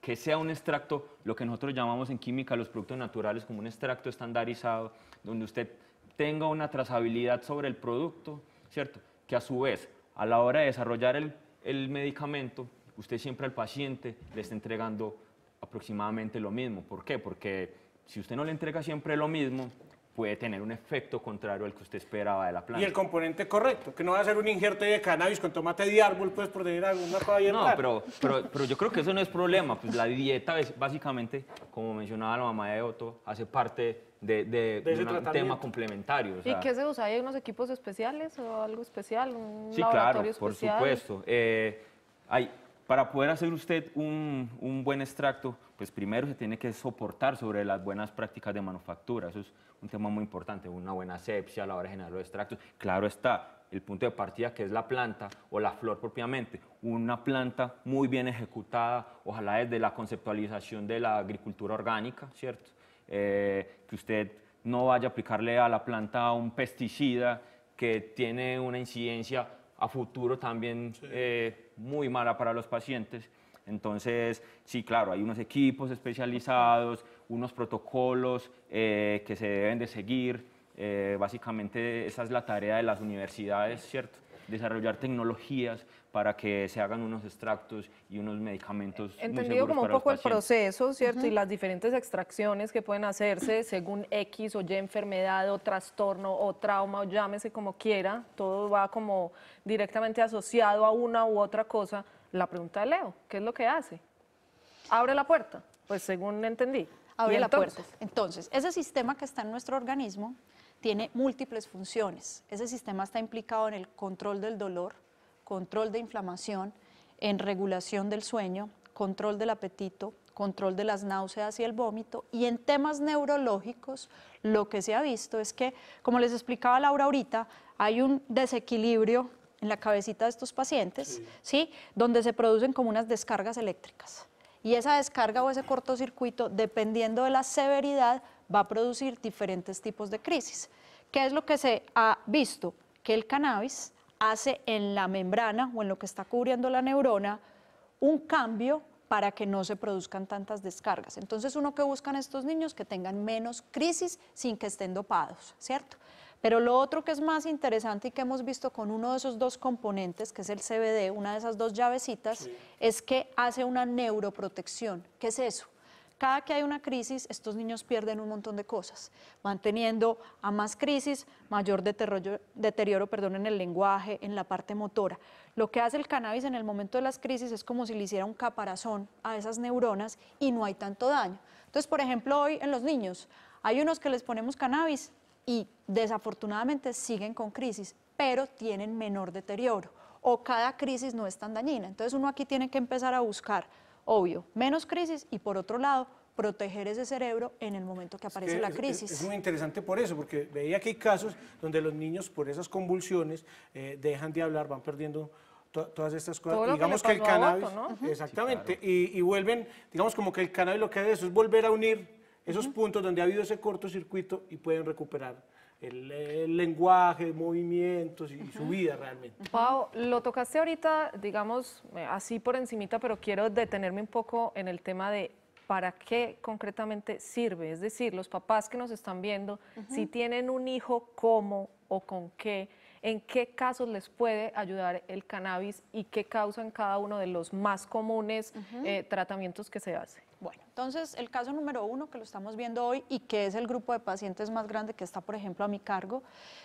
que sea un extracto, lo que nosotros llamamos en química los productos naturales como un extracto estandarizado, donde usted tenga una trazabilidad sobre el producto, ¿cierto? Que a su vez, a la hora de desarrollar el, el medicamento, usted siempre al paciente le está entregando aproximadamente lo mismo. ¿Por qué? Porque si usted no le entrega siempre lo mismo, puede tener un efecto contrario al que usted esperaba de la planta. Y el componente correcto, que no va a ser un injerto de cannabis con tomate de árbol, pues por decir alguna cosa. No, pero, pero, pero, yo creo que eso no es problema. Pues la dieta, es, básicamente, como mencionaba la mamá de Otto, hace parte de, de, un tema complementario. ¿Y qué se usa? ¿Hay unos equipos especiales o algo especial? sí, claro, por supuesto. Eh, hay, para poder hacer usted un, buen extracto, pues primero se tiene que soportar sobre las buenas prácticas de manufactura. Eso es un tema muy importante, una buena asepsia a la hora de generar los extractos. Claro está, el punto de partida que es la planta o la flor propiamente. Una planta muy bien ejecutada, ojalá desde la conceptualización de la agricultura orgánica, ¿cierto? Eh, que usted no vaya a aplicarle a la planta un pesticida que tiene una incidencia a futuro también... Eh, muy mala para los pacientes. Entonces, sí, claro, hay unos equipos especializados, unos protocolos eh, que se deben de seguir. Eh, básicamente esa es la tarea de las universidades, ¿cierto? desarrollar tecnologías para que se hagan unos extractos y unos medicamentos. Entendido como un poco el proceso, ¿cierto? Y las diferentes extracciones que pueden hacerse según X o Y enfermedad o trastorno o trauma o llámese como quiera, todo va como directamente asociado a una u otra cosa. La pregunta de Leo, ¿qué es lo que hace? ¿Abre la puerta? Pues según entendí. Abre la puerta. Entonces, ese sistema que está en nuestro organismo tiene múltiples funciones. Ese sistema está implicado en el control del dolor, control de inflamación, en regulación del sueño, control del apetito, control de las náuseas y el vómito. Y en temas neurológicos, lo que se ha visto es que, como les explicaba Laura ahorita, hay un desequilibrio en la cabecita de estos pacientes, donde se producen como unas descargas eléctricas. Y esa descarga o ese cortocircuito, dependiendo de la severidad, va a producir diferentes tipos de crisis. ¿Qué es lo que se ha visto? Que el cannabis hace en la membrana o en lo que está cubriendo la neurona un cambio para que no se produzcan tantas descargas. Entonces, uno que buscan estos niños que tengan menos crisis sin que estén dopados, ¿cierto? Pero lo otro que es más interesante y que hemos visto con uno de esos dos componentes, que es el CBD, una de esas dos llavecitas, es que hace una neuroprotección. ¿Qué es eso? cada que hay una crisis, estos niños pierden un montón de cosas, manteniendo a más crisis, mayor deterioro, perdón, en el lenguaje, en la parte motora. Lo que hace el cannabis en el momento de las crisis es como si le hiciera un caparazón a esas neuronas y no hay tanto daño. Entonces, por ejemplo, hoy en los niños, hay unos que les ponemos cannabis y desafortunadamente siguen con crisis, pero tienen menor deterioro o cada crisis no es tan dañina. Entonces uno aquí tiene que empezar a buscar obvio, menos crisis y por otro lado, proteger ese cerebro en el momento que aparece la crisis. Es, muy interesante por eso, porque veía que hay casos donde los niños por esas convulsiones eh, dejan de hablar, van perdiendo todas estas cosas. digamos que, el cannabis, exactamente, y, vuelven, digamos como que el cannabis lo que hace es volver a unir esos puntos donde ha habido ese cortocircuito y pueden recuperar el, lenguaje, movimientos y, su vida realmente. Pau, lo tocaste ahorita, digamos, eh, así por encimita, pero quiero detenerme un poco en el tema de para qué concretamente sirve. Es decir, los papás que nos están viendo, si tienen un hijo, cómo o con qué, en qué casos les puede ayudar el cannabis y qué causa en cada uno de los más comunes eh, tratamientos que se hace. Bueno, entonces el caso número uno que lo estamos viendo hoy y que es el grupo de pacientes más grande que está, por ejemplo, a mi cargo,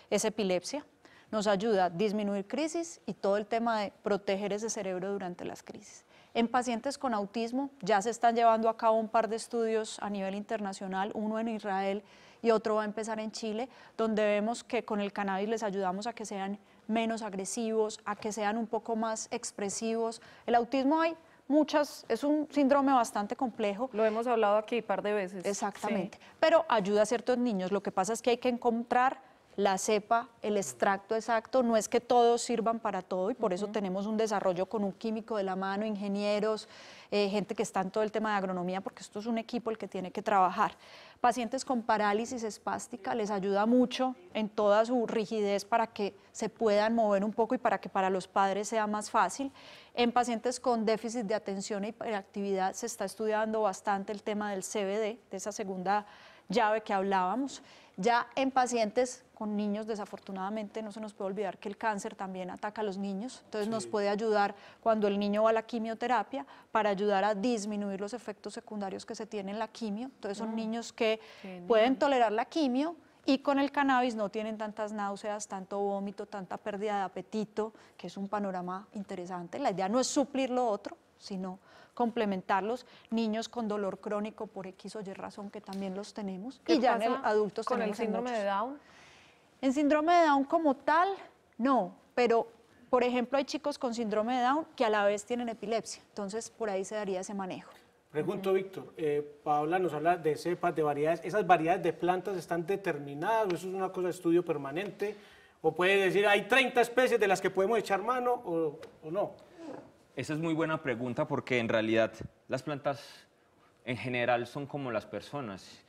es epilepsia. Nos ayuda a disminuir crisis y todo el tema de proteger ese cerebro durante las crisis. En pacientes con autismo ya se están llevando a cabo un par de estudios a nivel internacional, uno en Israel y otro va a empezar en Chile, donde vemos que con el cannabis les ayudamos a que sean menos agresivos, a que sean un poco más expresivos. El autismo hay muchas, es un síndrome bastante complejo. Lo hemos hablado aquí un par de veces. Exactamente, pero ayuda a ciertos niños. Lo que pasa es que hay que encontrar la cepa, el extracto exacto, no es que todos sirvan para todo y por eso tenemos un desarrollo con un químico de la mano, ingenieros, eh, gente que está en todo el tema de agronomía, porque esto es un equipo el que tiene que trabajar. Pacientes con parálisis espástica les ayuda mucho en toda su rigidez para que se puedan mover un poco y para que para los padres sea más fácil. En pacientes con déficit de atención e hiperactividad se está estudiando bastante el tema del CBD, de esa segunda llave que hablábamos. Ya en pacientes con niños, desafortunadamente, no se nos puede olvidar que el cáncer también ataca a los niños, entonces nos puede ayudar cuando el niño va a la quimioterapia para ayudar a disminuir los efectos secundarios que se tiene en la quimio. Entonces son mm. niños que pueden tolerar la quimio, y con el cannabis no tienen tantas náuseas, tanto vómito, tanta pérdida de apetito, que es un panorama interesante. La idea no es suplir lo otro, sino complementarlos, niños con dolor crónico por X o Y razón que también los tenemos y ya en adultos con el síndrome de Down. En síndrome de Down como tal, no, pero por ejemplo hay chicos con síndrome de Down que a la vez tienen epilepsia, entonces por ahí se daría ese manejo. Pregunto, Víctor, eh, nos habla de cepas, de variedades. ¿Esas variedades de plantas están determinadas eso es una cosa de estudio permanente? ¿O puede decir, hay 30 especies de las que podemos echar mano o, o no? Esa es muy buena pregunta porque en realidad las plantas en general son como las personas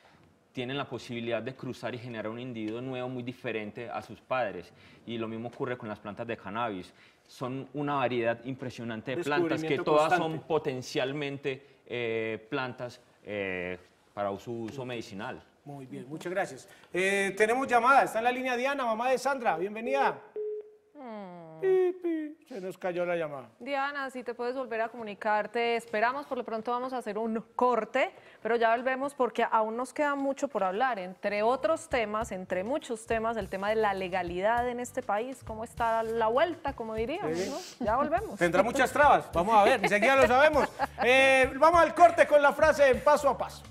tienen la posibilidad de cruzar y generar un individuo nuevo muy diferente a sus padres. Y lo mismo ocurre con las plantas de cannabis. Son una variedad impresionante de plantas que todas son potencialmente eh, plantas eh, para su uso medicinal. Muy bien, muchas gracias. Eh, tenemos llamada, está en la línea Diana, mamá de Sandra, bienvenida se nos cayó la llamada. Diana, si te puedes volver a comunicarte, esperamos, por lo pronto vamos a hacer un corte, pero ya volvemos porque aún nos queda mucho por hablar, entre otros temas, entre muchos temas, el tema de la legalidad en este país, cómo está la vuelta, como diríamos, Ya volvemos. Tendrá muchas trabas, vamos a ver, siquiera lo sabemos. Eh, vamos al corte con la frase en paso a paso.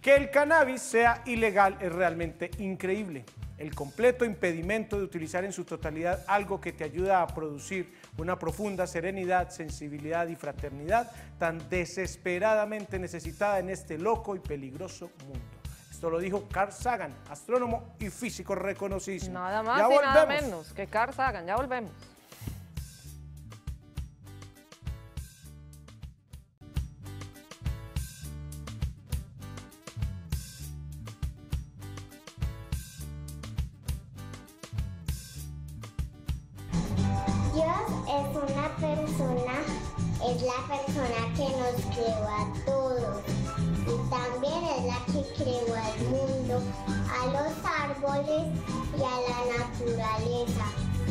Que el cannabis sea ilegal es realmente increíble el completo impedimento de utilizar en su totalidad algo que te ayuda a producir una profunda serenidad, sensibilidad y fraternidad tan desesperadamente necesitada en este loco y peligroso mundo. Esto lo dijo Carl Sagan, astrónomo y físico reconocido. Nada más y nada menos que Carl Sagan. Ya volvemos.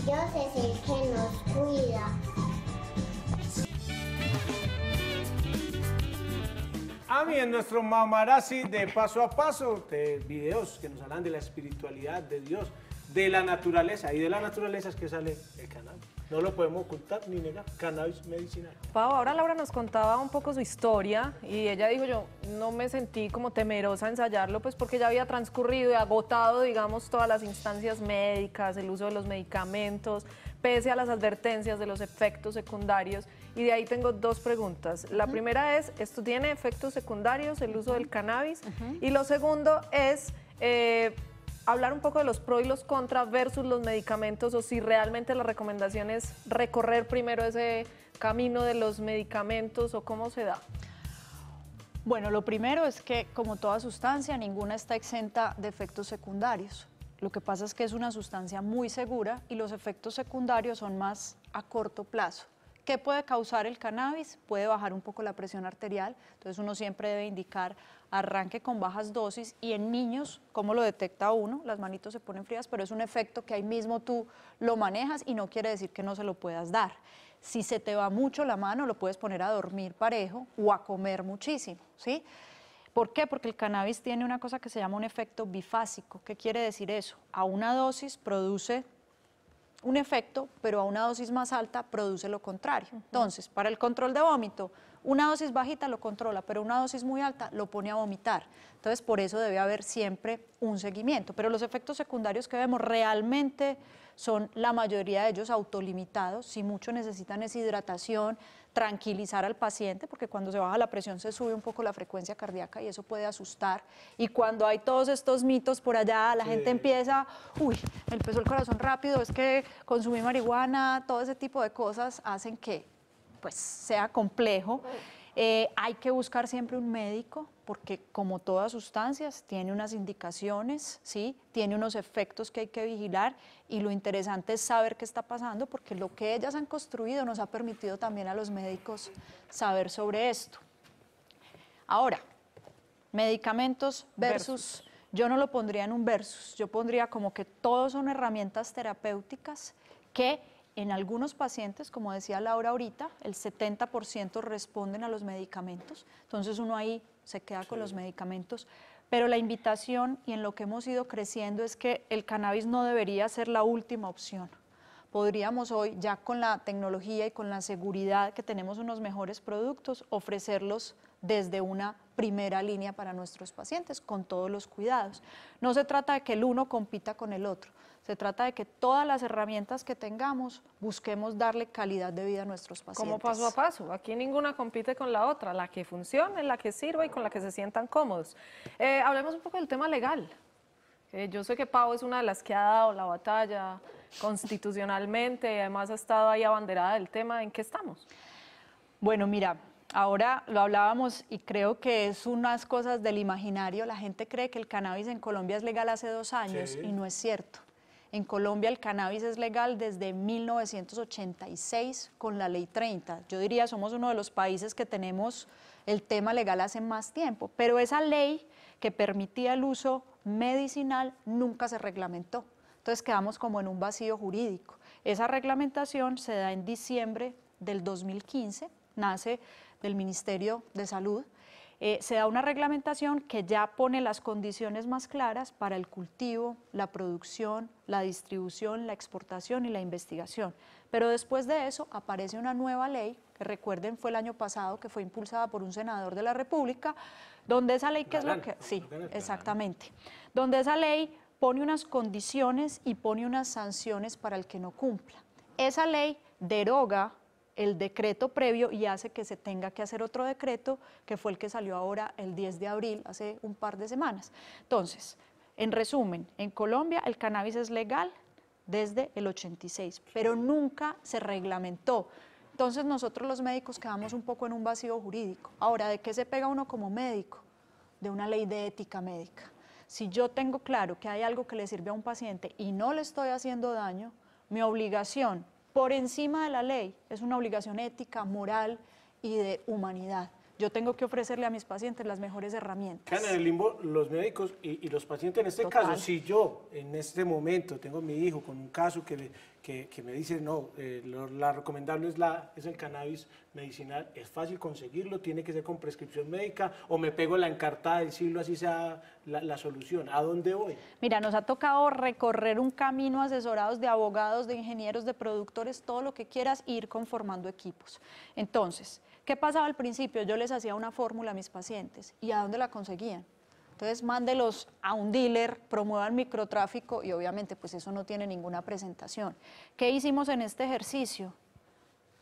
Dios es el que nos cuida. Amén. en nuestro mamarazzi de paso a paso, de videos que nos hablan de la espiritualidad de Dios, de la naturaleza. Y de la naturaleza es que sale el canal. No lo podemos ocultar ni negar, cannabis medicinal. Pau, ahora Laura nos contaba un poco su historia y ella dijo yo no me sentí como temerosa a ensayarlo pues porque ya había transcurrido y agotado digamos todas las instancias médicas, el uso de los medicamentos, pese a las advertencias de los efectos secundarios y de ahí tengo dos preguntas. La primera es, ¿esto tiene efectos secundarios, el uso del cannabis? Y lo segundo es... Eh, hablar un poco de los pros y los contras versus los medicamentos o si realmente la recomendación es recorrer primero ese camino de los medicamentos o cómo se da. Bueno, lo primero es que como toda sustancia, ninguna está exenta de efectos secundarios. Lo que pasa es que es una sustancia muy segura y los efectos secundarios son más a corto plazo. ¿Qué puede causar el cannabis? Puede bajar un poco la presión arterial, entonces uno siempre debe indicar arranque con bajas dosis y en niños, ¿cómo lo detecta uno? Las manitos se ponen frías, pero es un efecto que ahí mismo tú lo manejas y no quiere decir que no se lo puedas dar. Si se te va mucho la mano, lo puedes poner a dormir parejo o a comer muchísimo, ¿sí? ¿Por qué? Porque el cannabis tiene una cosa que se llama un efecto bifásico. ¿Qué quiere decir eso? A una dosis produce un efecto, pero a una dosis más alta produce lo contrario. Entonces, para el control de vómito, una dosis bajita lo controla, pero una dosis muy alta lo pone a vomitar. Entonces, por eso debe haber siempre un seguimiento. Pero los efectos secundarios que vemos realmente son la mayoría de ellos autolimitados, si mucho necesitan es hidratación, tranquilizar al paciente, porque cuando se baja la presión se sube un poco la frecuencia cardíaca y eso puede asustar. Y cuando hay todos estos mitos por allá, la gente empieza, uy, me empezó el corazón rápido, es que consumí marihuana, todo ese tipo de cosas hacen que pues sea complejo. Eh, hay que buscar siempre un médico porque como todas sustancias tiene unas indicaciones, ¿sí? tiene unos efectos que hay que vigilar y lo interesante es saber qué está pasando porque lo que ellas han construido nos ha permitido también a los médicos saber sobre esto. Ahora, medicamentos versus, yo no lo pondría en un versus, yo pondría como que todos son herramientas terapéuticas que en algunos pacientes, como decía Laura ahorita, el 70% responden a los medicamentos, entonces uno ahí se queda con los medicamentos. Pero la invitación y en lo que hemos ido creciendo es que el cannabis no debería ser la última opción. Podríamos hoy, ya con la tecnología y con la seguridad que tenemos unos mejores productos, ofrecerlos desde una primera línea para nuestros pacientes, con todos los cuidados. No se trata de que el uno compita con el otro, se trata de que todas las herramientas que tengamos busquemos darle calidad de vida a nuestros pacientes. Como paso a paso. Aquí ninguna compite con la otra. La que funcione, la que sirva y con la que se sientan cómodos. Eh, hablemos un poco del tema legal. Eh, yo sé que Pau es una de las que ha dado la batalla constitucionalmente además ha estado ahí abanderada del tema. ¿En qué estamos? Bueno, mira, ahora lo hablábamos y creo que es unas cosas del imaginario. La gente cree que el cannabis en Colombia es legal hace dos años y no es cierto. En Colombia el cannabis es legal desde 1986 con la ley 30. Yo diría somos uno de los países que tenemos el tema legal hace más tiempo, pero esa ley que permitía el uso medicinal nunca se reglamentó. Entonces quedamos como en un vacío jurídico. Esa reglamentación se da en diciembre del 2015, nace del Ministerio de Salud eh, se da una reglamentación que ya pone las condiciones más claras para el cultivo, la producción, la distribución, la exportación y la investigación. Pero después de eso aparece una nueva ley, que recuerden fue el año pasado que fue impulsada por un senador de la República, donde esa ley, ¿qué es lo que...? Sí, exactamente. Donde esa ley pone unas condiciones y pone unas sanciones para el que no cumpla. Esa ley deroga el decreto previo y hace que se tenga que hacer otro decreto, que fue el que salió ahora el 10 de abril, hace un par de semanas. Entonces, en resumen, en Colombia el cannabis es legal desde el 86, pero nunca se reglamentó. Entonces nosotros los médicos quedamos un poco en un vacío jurídico. Ahora, ¿de qué se pega uno como médico? De una ley de ética médica. Si yo tengo claro que hay algo que le sirve a un paciente y no le estoy haciendo daño, mi obligación por encima de la ley. Es una obligación ética, moral y de humanidad yo tengo que ofrecerle a mis pacientes las mejores herramientas. en el limbo los médicos y, los pacientes. En este caso, si yo en este momento tengo a mi hijo con un caso que, que, me dice, no, eh, la recomendable es, la, es el cannabis medicinal, es fácil conseguirlo, tiene que ser con prescripción médica o me pego la encartada del siglo, así sea la, solución. ¿A dónde voy? Mira, nos ha tocado recorrer un camino asesorados de abogados, de ingenieros, de productores, todo lo que quieras, e ir conformando equipos. Entonces, ¿Qué pasaba al principio? Yo les hacía una fórmula a mis pacientes. ¿Y a dónde la conseguían? Entonces, mándelos a un dealer, promuevan microtráfico y obviamente pues eso no tiene ninguna presentación. ¿Qué hicimos en este ejercicio?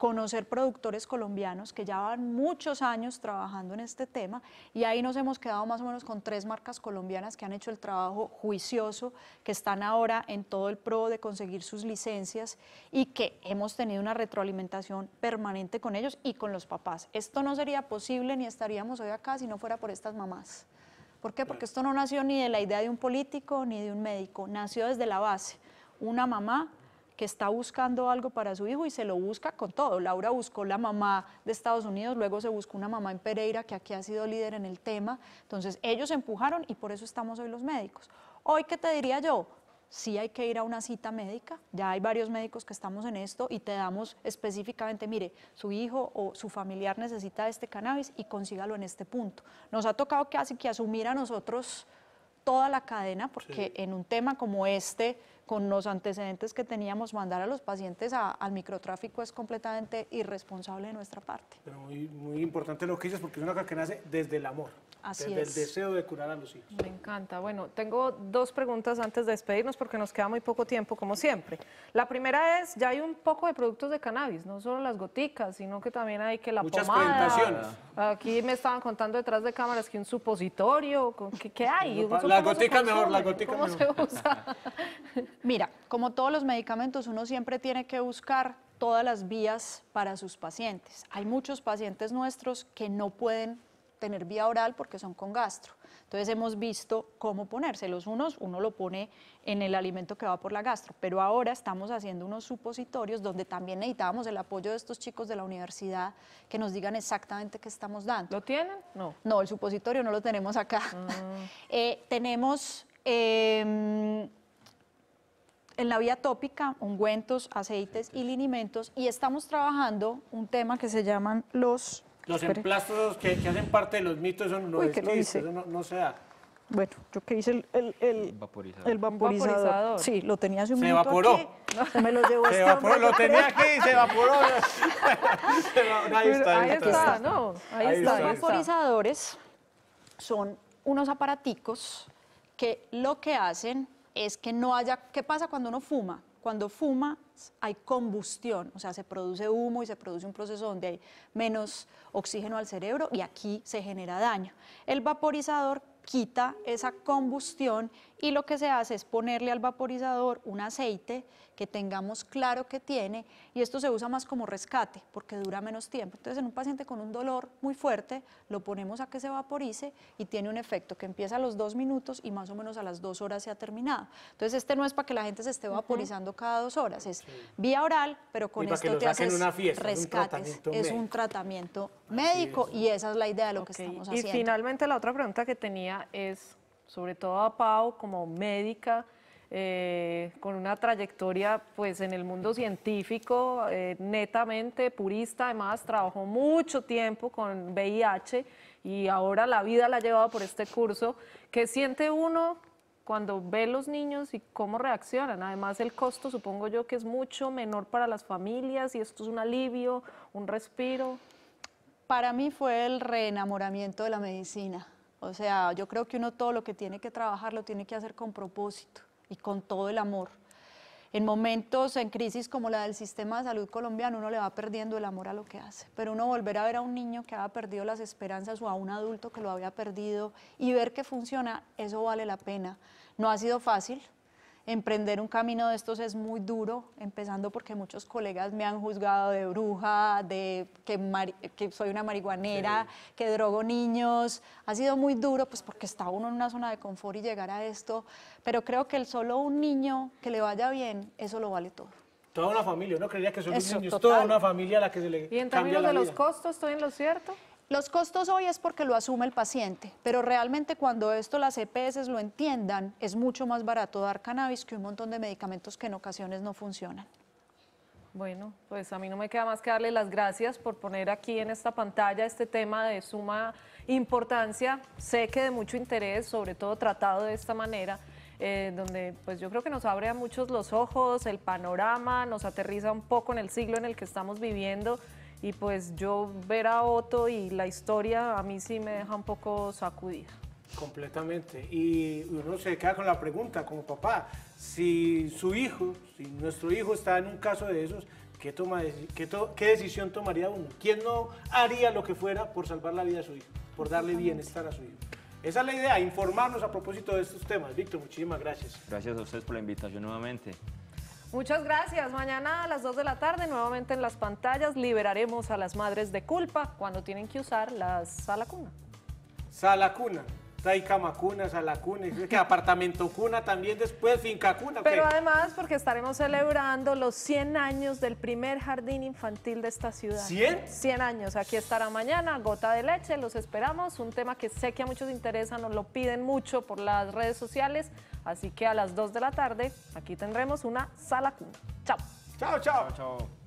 conocer productores colombianos que ya van muchos años trabajando en este tema y ahí nos hemos quedado más o menos con tres marcas colombianas que han hecho el trabajo juicioso, que están ahora en todo el pro de conseguir sus licencias y que hemos tenido una retroalimentación permanente con ellos y con los papás. Esto no sería posible ni estaríamos hoy acá si no fuera por estas mamás. ¿Por qué? Porque esto no nació ni de la idea de un político ni de un médico, nació desde la base. Una mamá que está buscando algo para su hijo y se lo busca con todo. Laura buscó la mamá de Estados Unidos, luego se buscó una mamá en Pereira que aquí ha sido líder en el tema. Entonces ellos empujaron y por eso estamos hoy los médicos. Hoy, ¿qué te diría yo? sí hay que ir a una cita médica. Ya hay varios médicos que estamos en esto y te damos específicamente, mire, su hijo o su familiar necesita este cannabis y consígalo en este punto. Nos ha tocado casi que asumir a nosotros toda la cadena porque en un tema como este con los antecedentes que teníamos, mandar a los pacientes al microtráfico es completamente irresponsable de nuestra parte. Pero muy, importante lo que dices porque es una cosa que nace desde el amor. desde el deseo de curar a los hijos. Me encanta. Bueno, tengo dos preguntas antes de despedirnos porque nos queda muy poco tiempo, como siempre. La primera es, ya hay un poco de productos de cannabis, no solo las goticas, sino que también hay que la Muchas Presentaciones. Aquí me estaban contando detrás de cámaras que un supositorio, ¿qué, qué hay? la gotica mejor, la gotica se Mira, como todos los medicamentos, uno siempre tiene que buscar todas las vías para sus pacientes. Hay muchos pacientes nuestros que no pueden tener vía oral porque son con gastro. Entonces hemos visto cómo ponérselos. Unos, uno lo pone en el alimento que va por la gastro, pero ahora estamos haciendo unos supositorios donde también necesitábamos el apoyo de estos chicos de la universidad que nos digan exactamente qué estamos dando. ¿Lo tienen? No. No, el supositorio no lo tenemos acá. Mm. Eh, tenemos... Em, en la vía tópica, ungüentos, aceites y linimentos, y estamos trabajando un tema que se llaman los... Los emplastos que, que, hacen parte de los mitos son los que lo no, no se da. Bueno, yo que hice el, el, el, vaporizador. el vaporizador. Sí, lo tenía hace un se evaporó. Me lo llevó se este evaporó, lo tenía aquí y se evaporó. ahí está, ahí, está, ¿no? Ahí, ahí está. Los vaporizadores son unos aparaticos que lo que hacen es que no haya... ¿Qué pasa cuando uno fuma? Cuando fuma hay combustión, o sea, se produce humo y se produce un proceso donde hay menos oxígeno al cerebro y aquí se genera daño. El vaporizador quita esa combustión y lo que se hace es ponerle al vaporizador un aceite que tengamos claro que tiene y esto se usa más como rescate porque dura menos tiempo. Entonces en un paciente con un dolor muy fuerte lo ponemos a que se vaporice y tiene un efecto que empieza a los dos minutos y más o menos a las dos horas se ha terminado. Entonces este no es para que la gente se esté vaporizando cada dos horas, es vía oral, pero con esto te haces una es un tratamiento médico y esa es la idea de lo que estamos haciendo. Y finalmente la otra pregunta que tenía es sobre todo a Pau como médica, eh, con una trayectoria pues en el mundo científico, eh, netamente purista, además trabajó mucho tiempo con VIH y ahora la vida la ha llevado por este curso. ¿Qué siente uno cuando ve los niños y cómo reaccionan. Además, el costo supongo yo que es mucho menor para las familias y esto es un alivio, un respiro. Para mí fue el reenamoramiento de la medicina. O sea, yo creo que uno todo lo que tiene que trabajar lo tiene que hacer con propósito y con todo el amor. En momentos, en crisis como la del sistema de salud colombiano, uno le va perdiendo el amor a lo que hace. Pero uno volver a ver a un niño que había perdido las esperanzas o a un adulto que lo había perdido y ver que funciona, eso vale la pena. No ha sido fácil, Emprender un camino de estos es muy duro, empezando porque muchos colegas me han juzgado de bruja, de que, soy una marihuanera, que drogo niños. Ha sido muy duro, pues porque está uno en una zona de confort y llegar a esto. Pero creo que el solo un niño que le vaya bien, eso lo vale todo. Toda una familia, no creería que son niños, toda una familia a la que se le. Y en términos de los costos, ¿estoy en lo cierto? Los costos hoy es porque lo asume el paciente, pero realmente cuando esto las EPS lo entiendan, es mucho más barato dar cannabis que un montón de medicamentos que en ocasiones no funcionan. Bueno, pues a mí no me queda más que darle las gracias por poner aquí en esta pantalla este tema de suma importancia, sé que de mucho interés, sobre todo tratado de esta manera. Eh, donde pues yo creo que nos abre a muchos los ojos, el panorama, nos aterriza un poco en el siglo en el que estamos viviendo y pues yo ver a Otto y la historia a mí sí me deja un poco sacudida. Completamente. Y uno se queda con la pregunta como papá, si su hijo, si nuestro hijo está en un caso de esos, ¿qué, toma, qué, qué decisión tomaría uno? ¿Quién no haría lo que fuera por salvar la vida de su hijo, por darle bienestar a su hijo? Esa es la idea, informarnos a propósito de estos temas. Víctor, muchísimas gracias. Gracias a ustedes por la invitación nuevamente. Muchas gracias. Mañana a las 2 de la tarde, nuevamente en las pantallas, liberaremos a las madres de culpa cuando tienen que usar la sala cuna. Sala cuna. cuna, sala cuna, que apartamento cuna también después, finca cuna. Pero además porque estaremos celebrando los 100 años del primer jardín infantil de esta ciudad. ¿100? 100 años, aquí estará mañana, gota de leche, los esperamos, un tema que sé que a muchos interesa, nos lo piden mucho por las redes sociales, Así que a las 2 de la tarde aquí tendremos una sala cuna. Chao. Chao, chao. chao, chao.